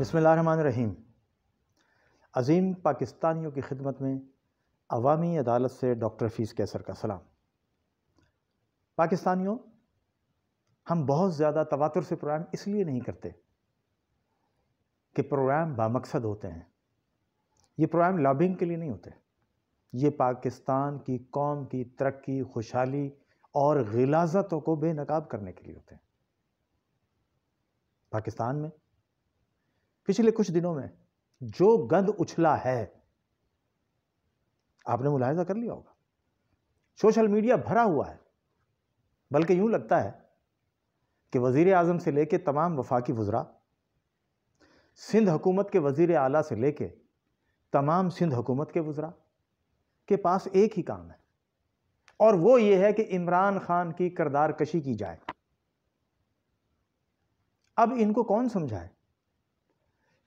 रहीम अज़ीम पाकिस्तानियों की खिदमत में अवामी अदालत से डॉक्टर फीस कैसर का सलाम पाकिस्तानियों हम बहुत ज़्यादा तवातुर से प्रोग्राम इसलिए नहीं करते कि प्रोग्राम बामकसद होते हैं ये प्रोग्राम लॉबिंग के लिए नहीं होते ये पाकिस्तान की कौम की तरक्की खुशहाली और गिलाजतों को बेनकाब करने के लिए होते हैं पाकिस्तान में पिछले कुछ दिनों में जो गंद उछला है आपने मुलायजा कर लिया होगा सोशल मीडिया भरा हुआ है बल्कि यूं लगता है कि वजीर आजम से लेकर तमाम वफाकी वजरा सिंध हुकूमत के वजीर आला से लेकर तमाम सिंध हुकूमत के वजरा के पास एक ही काम है और वो ये है कि इमरान खान की करदार कशी की जाए अब इनको कौन समझाए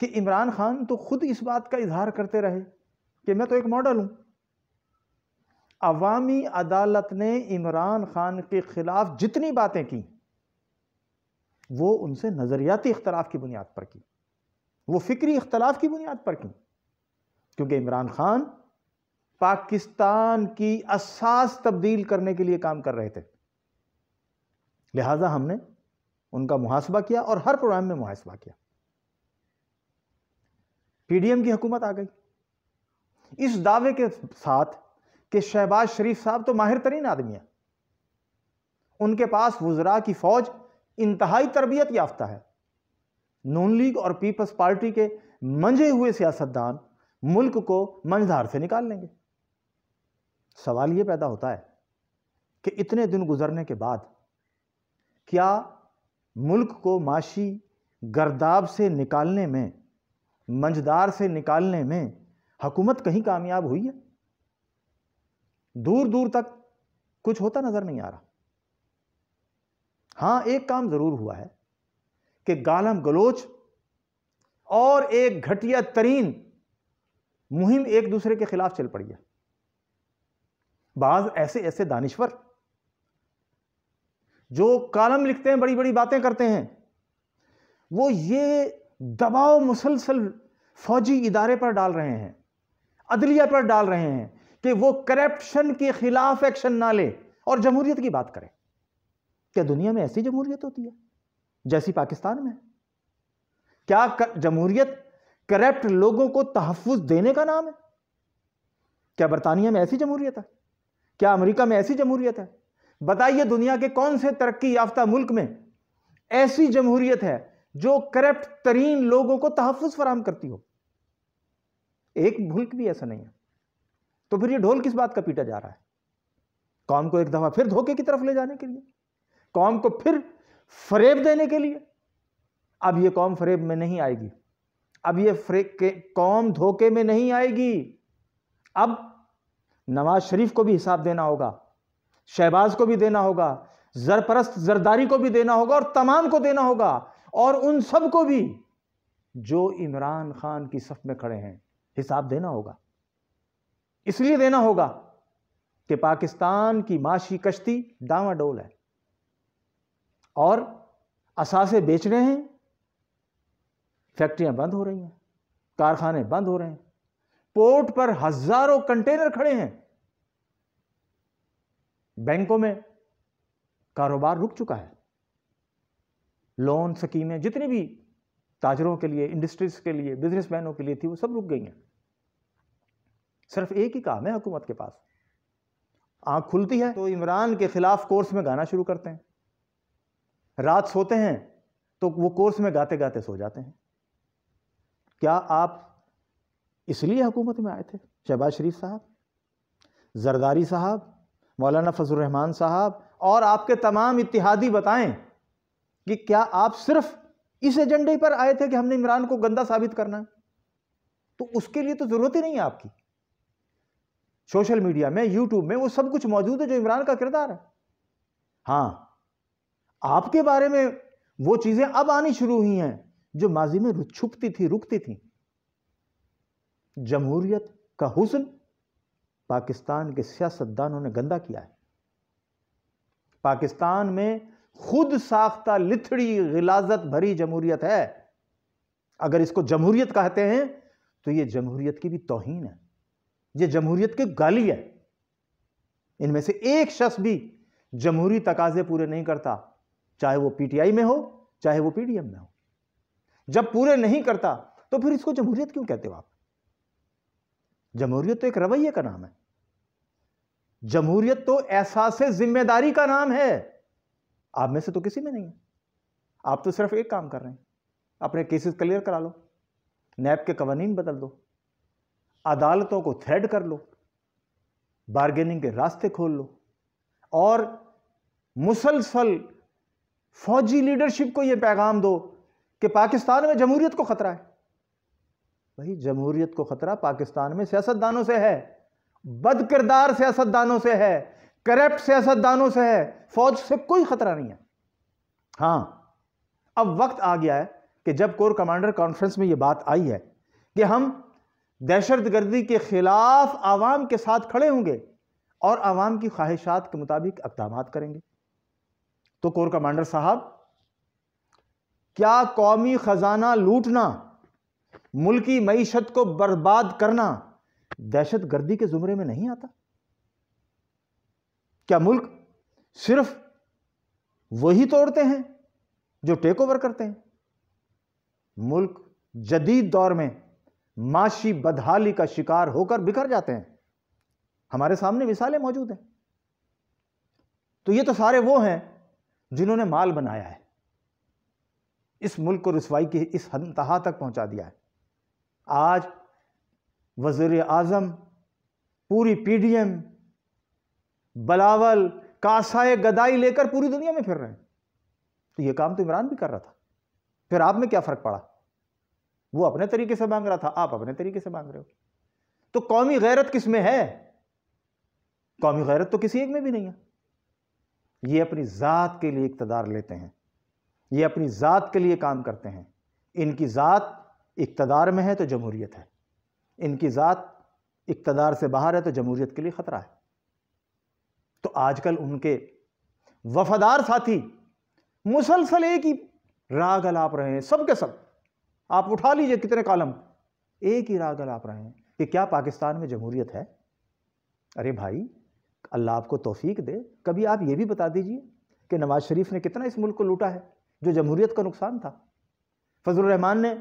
कि इमरान खान तो ख़ुद इस बात का इजहार करते रहे कि मैं तो एक मॉडल हूं अवामी अदालत ने इमरान खान के ख़िलाफ़ जितनी बातें की वो उनसे नज़रियाती इख्तलाफ की बुनियाद पर की वो फ़िक्री इख्तलाफ की बुनियाद पर की क्योंकि इमरान खान पाकिस्तान की असास तब्दील करने के लिए काम कर रहे थे लिहाजा हमने उनका मुहासबा किया और हर प्रोग्राम में मुहासबा किया पीडीएम की हुकूमत आ गई इस दावे के साथ कि शहबाज शरीफ साहब तो माहिर तरीन आदमी है उनके पास वजरा की फौज इंतहाई तरबियत याफ्ता है नून लीग और पीपल्स पार्टी के मंझे हुए सियासतदान मुल्क को मंझधार से निकाल लेंगे सवाल यह पैदा होता है कि इतने दिन गुजरने के बाद क्या मुल्क को माशी गर्दाब से निकालने में मंझदार से निकालने में हुकूमत कहीं कामयाब हुई है दूर दूर तक कुछ होता नज़र नहीं आ रहा हां एक काम ज़रूर हुआ है कि गालम गलोच और एक घटिया तरीन मुहिम एक दूसरे के खिलाफ चल पड़ी है बाज ऐसे ऐसे दानिश्वर जो कालम लिखते हैं बड़ी बड़ी बातें करते हैं वो ये दबाव मुसलसल फौजी इदारे पर डाल रहे हैं अदलिया पर डाल रहे हैं कि वो करप्शन के खिलाफ एक्शन ना ले और जमहूरियत की बात करें क्या दुनिया में ऐसी जमहूरियत होती है जैसी पाकिस्तान में क्या कर, जमहूरियत करप्ट लोगों को तहफ़ देने का नाम है क्या बरतानिया में ऐसी जमहूरियत है क्या अमेरिका में ऐसी जमहूरियत है बताइए दुनिया के कौन से तरक्की याफ्ता मुल्क में ऐसी जमहूरियत है जो करप्ट तरीन लोगों को तहफ़ फराम करती हो एक मुल्क भी ऐसा नहीं है तो फिर ये ढोल किस बात का पीटा जा रहा है कौम को एक दफ़ा फिर धोखे की तरफ ले जाने के लिए कौम को फिर फरेब देने के लिए अब ये कौम फरेब में नहीं आएगी अब ये कौम धोखे में नहीं आएगी अब नवाज शरीफ को भी हिसाब देना होगा शहबाज को भी देना होगा जरपरस्त जरदारी को भी देना होगा और तमाम को देना होगा और उन सब को भी जो इमरान खान की सफ में खड़े हैं हिसाब देना होगा इसलिए देना होगा कि पाकिस्तान की माशी कश्ती डावाडोल है और असासे बेच रहे हैं फैक्ट्रियां बंद हो रही हैं कारखाने बंद हो रहे हैं पोर्ट पर हजारों कंटेनर खड़े हैं बैंकों में कारोबार रुक चुका है लोन स्कीमें जितनी भी ताजरों के लिए इंडस्ट्रीज़ के लिए बिजनेसमैनों के लिए थी वो सब रुक गई हैं सिर्फ एक ही काम है हुकूमत के पास आँख खुलती है तो इमरान के ख़िलाफ़ कोर्स में गाना शुरू करते हैं रात सोते हैं तो वो कोर्स में गाते गाते सो जाते हैं क्या आप इसलिए हुकूमत में आए थे शहबाज शरीफ साहब जरदारी साहब मौलाना फजल रहमान साहब और आपके तमाम इतिहादी बताएं कि क्या आप सिर्फ इस एजेंडे पर आए थे कि हमने इमरान को गंदा साबित करना है तो उसके लिए तो ज़रूरत ही नहीं है आपकी सोशल मीडिया में यूट्यूब में वो सब कुछ मौजूद है जो इमरान का किरदार है हाँ आपके बारे में वो चीज़ें अब आनी शुरू हुई हैं जो माजी में छुपती थी रुकती थी जमहूरियत का हुसन पाकिस्तान के सियासतदानों ने गंदा किया है पाकिस्तान में खुद साख्ता लिथड़ी गिलाजत भरी जमहूरियत है अगर इसको जमहूरियत कहते हैं तो ये जमहूरियत की भी तोहन है ये जमहूरियत की गाली है इनमें से एक शख्स भी जमहूरी तकाजे पूरे नहीं करता चाहे वो पीटीआई में हो चाहे वो पीडीएम में हो जब पूरे नहीं करता तो फिर इसको जमहूरियत क्यों कहते हो आप जमहूरियत तो एक रवैये का नाम है जमहूरियत तो एहसास जिम्मेदारी का नाम है आप में से तो किसी में नहीं है आप तो सिर्फ एक काम कर रहे हैं अपने केसेस क्लियर करा लो नैब के कवानीन बदल दो अदालतों को थ्रेड कर लो बार्गेनिंग के रास्ते खोल लो और मुसलसल फौजी लीडरशिप को यह पैगाम दो कि पाकिस्तान में जमहूरियत को खतरा है भाई जमहूरियत को खतरा पाकिस्तान में सियासतदानों से है बद किरदार सियासतदानों से है करप्ट सियासतदानों से है फौज से कोई खतरा नहीं है हाँ अब वक्त आ गया है कि जब कोर कमांडर कॉन्फ्रेंस में यह बात आई है कि हम दहशत गर्दी के खिलाफ आवाम के साथ खड़े होंगे और आवाम की ख्वाहिशात के मुताबिक इकदाम करेंगे तो कोर कमांडर साहब क्या कौमी खजाना लूटना मुल्की मीशत को बर्बाद करना दहशत गर्दी के जुमरे में नहीं आता क्या मुल्क सिर्फ वही तोड़ते हैं जो टेक ओवर करते हैं मुल्क जदीद दौर में माशी बदहाली का शिकार होकर बिखर जाते हैं हमारे सामने मिसालें मौजूद हैं तो ये तो सारे वो हैं जिन्होंने माल बनाया है इस मुल्क को रसवाई की इस तहा तक पहुंचा दिया है आज वजीर आज़म पूरी पी बलावल कासाए गदाई लेकर पूरी दुनिया में फिर रहे हैं तो ये काम तो इमरान भी कर रहा था फिर आप में क्या फ़र्क पड़ा वो अपने तरीके से मांग रहा था आप अपने तरीके से मांग रहे हो तो कौमी गैरत किस में है कौमी गैरत तो किसी एक में भी नहीं है ये अपनी ज़ात के लिए इकतदार लेते हैं ये अपनी ज़ात के लिए काम करते हैं इनकी ज़ात इकतदार में है तो जमहूरीत है इनकी ज़ात इकतदार से बाहर है तो जमहूरीत के लिए ख़तरा है तो आजकल उनके वफादार साथी मुसलसल एक ही राग अलाप रहे हैं सब के सब आप उठा लीजिए कितने कालम एक ही राग अलाप रहे हैं कि क्या पाकिस्तान में जमहूरियत है अरे भाई अल्लाह आपको तोफीक दे कभी आप ये भी बता दीजिए कि नवाज शरीफ ने कितना इस मुल्क को लूटा है जो जमहूरीत का नुकसान था फजल रहमान ने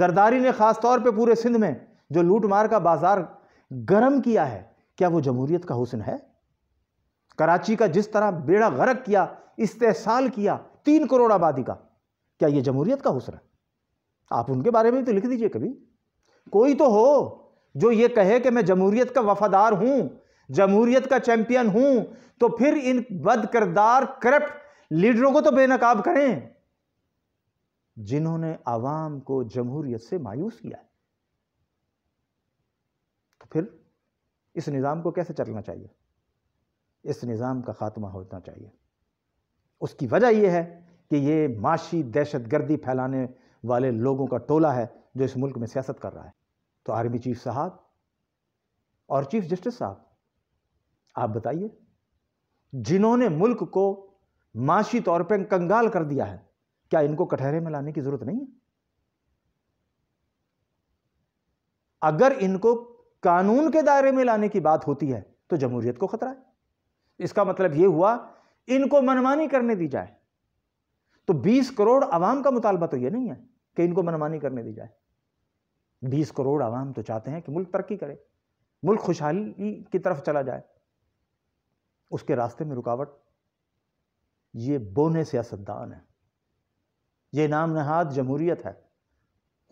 जरदारी ने ख़ास तौर पे पूरे सिंध में जो लूट मार का बाजार गर्म किया है क्या वो जमहूरीत का हुसन है कराची का जिस तरह बेड़ा गरक किया इस्तेसाल किया तीन करोड़ आबादी का क्या ये जमहूरियत का हुसर है आप उनके बारे में तो लिख दीजिए कभी कोई तो हो जो ये कहे कि मैं जमहूरियत का वफादार हूं जमहूरियत का चैंपियन हूं तो फिर इन बद करदार करप्ट लीडरों को तो बेनकाब करें जिन्होंने आवाम को जमहूरियत से मायूस किया तो फिर इस निज़ाम को कैसे चलना चाहिए इस निज़ाम का ख़ात्मा होना चाहिए उसकी वजह यह है कि ये माशी दहशत गर्दी फैलाने वाले लोगों का टोला है जो इस मुल्क में सियासत कर रहा है तो आर्मी चीफ साहब और चीफ जस्टिस साहब आप बताइए जिन्होंने मुल्क को माशी तौर पर कंगाल कर दिया है क्या इनको कटहरे में लाने की ज़रूरत नहीं है अगर इनको कानून के दायरे में लाने की बात होती है तो जमहूरियत को खतरा है इसका मतलब ये हुआ इनको मनमानी करने दी जाए तो 20 करोड़ आवाम का मुतालबा तो ये नहीं है कि इनको मनमानी करने दी जाए 20 करोड़ आवाम तो चाहते हैं कि मुल्क तरक्की करे मुल्क खुशहाली की तरफ चला जाए उसके रास्ते में रुकावट ये बोने सियासतदान है ये नाम नहाद जमहूरीत है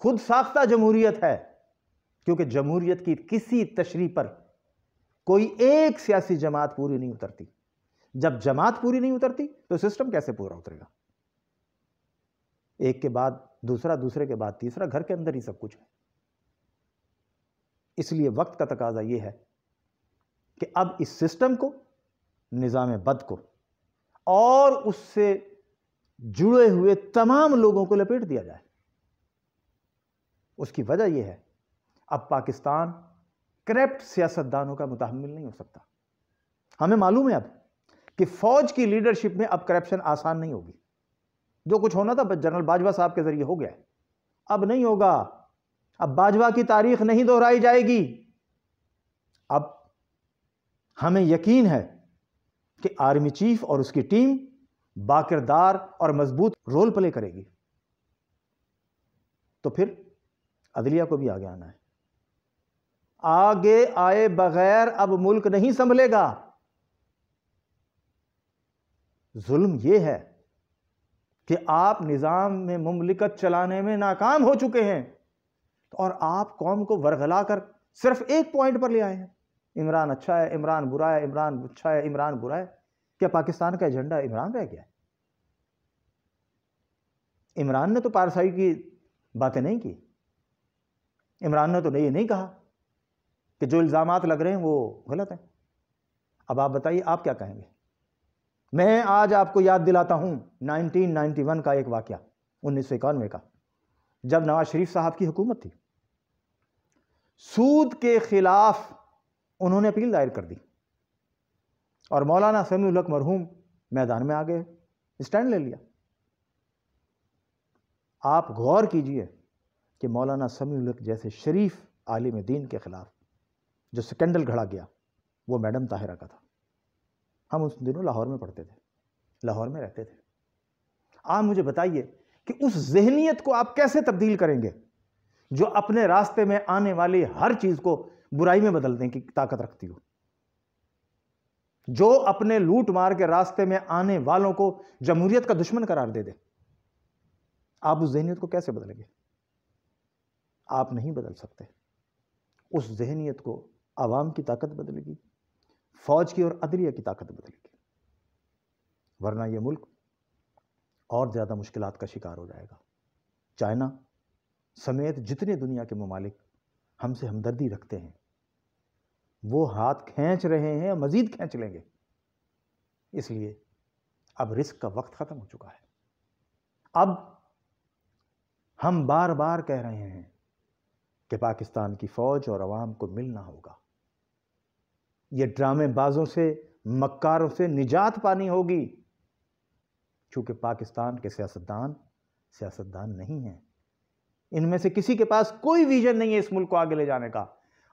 खुद साख्ता जमहूरीत है क्योंकि जमहूरीत की किसी तशरी पर कोई एक सियासी जमात पूरी नहीं उतरती जब जमात पूरी नहीं उतरती तो सिस्टम कैसे पूरा उतरेगा एक के बाद दूसरा दूसरे के बाद तीसरा घर के अंदर ही सब कुछ है इसलिए वक्त का तकाजा यह है कि अब इस सिस्टम को निज़ाम बद को और उससे जुड़े हुए तमाम लोगों को लपेट दिया जाए उसकी वजह यह है अब पाकिस्तान करप्ट सियासतदानों का मुतहमल नहीं हो सकता हमें मालूम है अब कि फौज की लीडरशिप में अब करप्शन आसान नहीं होगी जो कुछ होना था जनरल बाजवा साहब के जरिए हो गया है अब नहीं होगा अब बाजवा की तारीख नहीं दोहराई जाएगी अब हमें यकीन है कि आर्मी चीफ और उसकी टीम बाकिरदार और मजबूत रोल प्ले करेगी तो फिर अदलिया को भी आगे आना है आगे आए बगैर अब मुल्क नहीं संभलेगा जुल्म यह है कि आप निज़ाम में मुमलिकत चलाने में नाकाम हो चुके हैं तो और आप कौम को वरगला कर सिर्फ एक पॉइंट पर ले आए हैं इमरान अच्छा है इमरान बुरा है इमरान अच्छा है इमरान बुरा है क्या पाकिस्तान का एजेंडा इमरान रह गया इमरान ने तो पारसाई की बातें नहीं की इमरान ने तो ये नहीं कहा कि जो इल्ज़ाम लग रहे हैं वो गलत हैं अब आप बताइए आप क्या कहेंगे मैं आज आपको याद दिलाता हूँ 1991 का एक वाक़ उन्नीस सौ इक्यानवे का जब नवाज शरीफ साहब की हुकूमत थी सूद के ख़िलाफ़ उन्होंने अपील दायर कर दी और मौलाना उलक मरहूम मैदान में आ गए स्टैंड ले लिया आप गौर कीजिए कि मौलाना समी जैसे शरीफ आलिम दीन के ख़िलाफ़ जो स्कैंडल घड़ा गया वो मैडम ताहिरा का था हम उस दिनों लाहौर में पढ़ते थे लाहौर में रहते थे आप मुझे बताइए कि उस जहनीत को आप कैसे तब्दील करेंगे जो अपने रास्ते में आने वाली हर चीज़ को बुराई में बदलने की ताकत रखती हो जो अपने लूट मार के रास्ते में आने वालों को जमहूरियत का दुश्मन करार दे दे आप उस जहनीत को कैसे बदलेंगे आप नहीं बदल सकते उस जहनीत को आवाम की ताकत बदलेगी फ़ौज की और अदलिया की ताकत बदलेगी वरना यह मुल्क और ज़्यादा मुश्किल का शिकार हो जाएगा चाइना समेत जितने दुनिया के ममालिक हमसे हमदर्दी रखते हैं वो हाथ खींच रहे हैं मज़ीद खींच लेंगे इसलिए अब रिस्क का वक्त ख़त्म हो चुका है अब हम बार बार कह रहे हैं कि पाकिस्तान की फ़ौज और आवाम को मिलना होगा ये ड्रामेबाजों से मक्कारों से निजात पानी होगी चूंकि पाकिस्तान के सियासतदान सियासतदान नहीं हैं इनमें से किसी के पास कोई विजन नहीं है इस मुल्क को आगे ले जाने का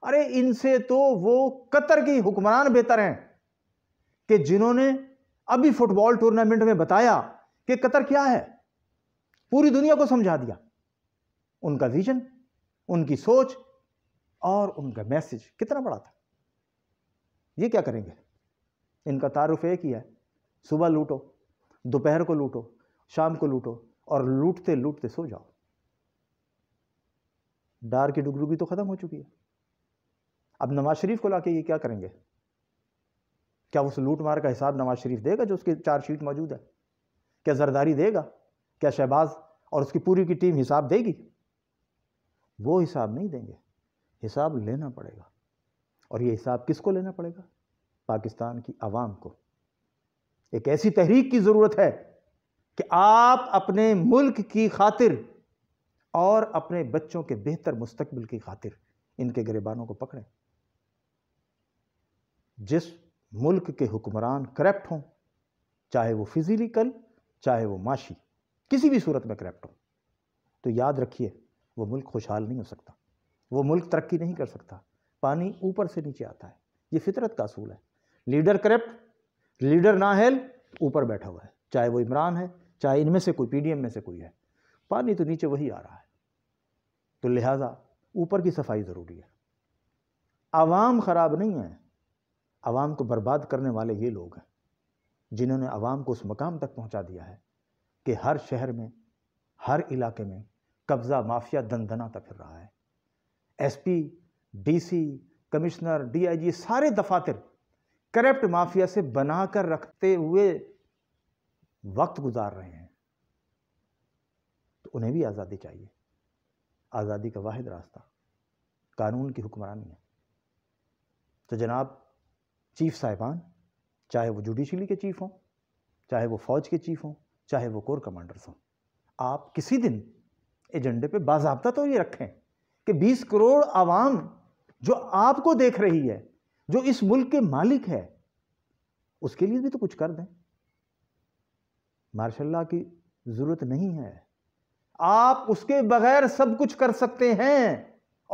अरे इनसे तो वो कतर की हुक्मरान बेहतर हैं कि जिन्होंने अभी फुटबॉल टूर्नामेंट में बताया कि कतर क्या है पूरी दुनिया को समझा दिया उनका विजन उनकी सोच और उनका मैसेज कितना बड़ा था ये क्या करेंगे इनका तारुफ एक ही है सुबह लूटो दोपहर को लूटो शाम को लूटो और लूटते लूटते सो जाओ डार की डुगडुगी तो ख़त्म हो चुकी है अब नवाज शरीफ को लाके ये क्या करेंगे क्या उस लूट मार का हिसाब नवाज शरीफ देगा जो उसकी चार्जशीट मौजूद है क्या जरदारी देगा क्या शहबाज और उसकी पूरी की टीम हिसाब देगी वो हिसाब नहीं देंगे हिसाब लेना पड़ेगा और ये हिसाब किसको लेना पड़ेगा पाकिस्तान की आवाम को एक ऐसी तहरीक की ज़रूरत है कि आप अपने मुल्क की खातिर और अपने बच्चों के बेहतर मुस्तकबिल की खातिर इनके गरीबानों को पकड़ें जिस मुल्क के हुक्मरान करप्ट हों चाहे वो फिजिकल चाहे वो माशी किसी भी सूरत में करप्ट हो तो याद रखिए वो मुल्क खुशहाल नहीं हो सकता वो मुल्क तरक्की नहीं कर सकता पानी ऊपर से नीचे आता है ये फितरत का असूल है लीडर करप्ट लीडर ना हेल ऊपर बैठा हुआ है चाहे वो इमरान है चाहे इनमें से कोई पीडीएम में से कोई है पानी तो नीचे वही आ रहा है तो लिहाजा ऊपर की सफाई ज़रूरी है आवाम ख़राब नहीं है आवाम को बर्बाद करने वाले ये लोग हैं जिन्होंने आवाम को उस मकाम तक पहुंचा दिया है कि हर शहर में हर इलाके में कब्ज़ा माफिया दंदना तक फिर रहा है एसपी डीसी कमिश्नर डीआईजी सारे दफातर करप्ट माफिया से बना कर रखते हुए वक्त गुजार रहे हैं तो उन्हें भी आज़ादी चाहिए आज़ादी का वाहिद रास्ता कानून की हुक्मरानी है तो जनाब चीफ साहिबान चाहे वो जुडिशली के चीफ हों चाहे वो फ़ौज के चीफ हों चाहे वो कोर कमांडर्स हों आप किसी दिन एजेंडे पे बाजाबता तो ये रखें कि 20 करोड़ आवाम जो आपको देख रही है जो इस मुल्क के मालिक है उसके लिए भी तो कुछ कर दें माशाला की जरूरत नहीं है आप उसके बगैर सब कुछ कर सकते हैं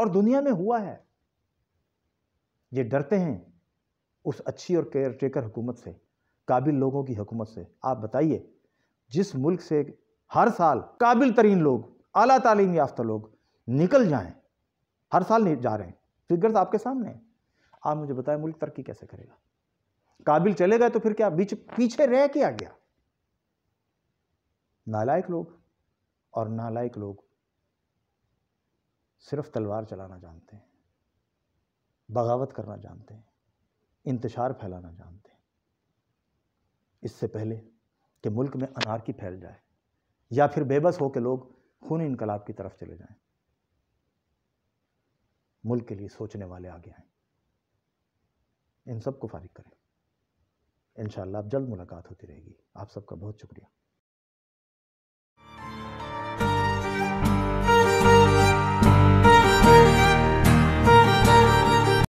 और दुनिया में हुआ है ये डरते हैं उस अच्छी और केयर टेकर हुकूमत से काबिल लोगों की हुकूमत से आप बताइए जिस मुल्क से हर साल काबिल तरीन लोग अला तालीम याफ्ता लोग निकल जाएं हर साल जा रहे हैं फिगर्स आपके सामने आप मुझे बताएं मुल्क तरक्की कैसे करेगा काबिल चले गए तो फिर क्या बीच पीछे रह क्या गया नालायक लोग और नालायक लोग सिर्फ तलवार चलाना जानते हैं बगावत करना जानते हैं इंतशार फैलाना जानते हैं इससे पहले कि मुल्क में अनारकी फैल जाए या फिर बेबस हो के लोग खून इनकलाब की तरफ चले जाएं मुल्क के लिए सोचने वाले आगे आए इन सबको फारिग करें इन आप जल्द मुलाकात होती रहेगी आप सबका बहुत शुक्रिया